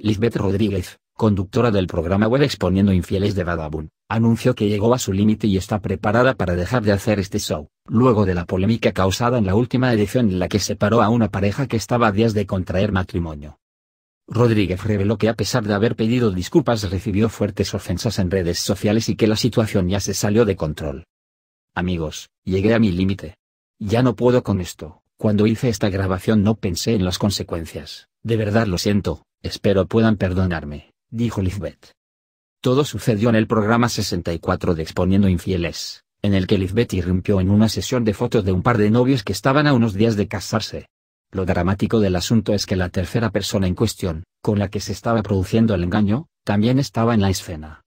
Lisbeth Rodríguez, conductora del programa web Exponiendo Infieles de Badabun, anunció que llegó a su límite y está preparada para dejar de hacer este show, luego de la polémica causada en la última edición en la que separó a una pareja que estaba a días de contraer matrimonio. Rodríguez reveló que a pesar de haber pedido disculpas recibió fuertes ofensas en redes sociales y que la situación ya se salió de control. Amigos, llegué a mi límite. Ya no puedo con esto, cuando hice esta grabación no pensé en las consecuencias, de verdad lo siento, Espero puedan perdonarme, dijo Lisbeth. Todo sucedió en el programa 64 de Exponiendo Infieles, en el que Lisbeth irrumpió en una sesión de fotos de un par de novios que estaban a unos días de casarse. Lo dramático del asunto es que la tercera persona en cuestión, con la que se estaba produciendo el engaño, también estaba en la escena.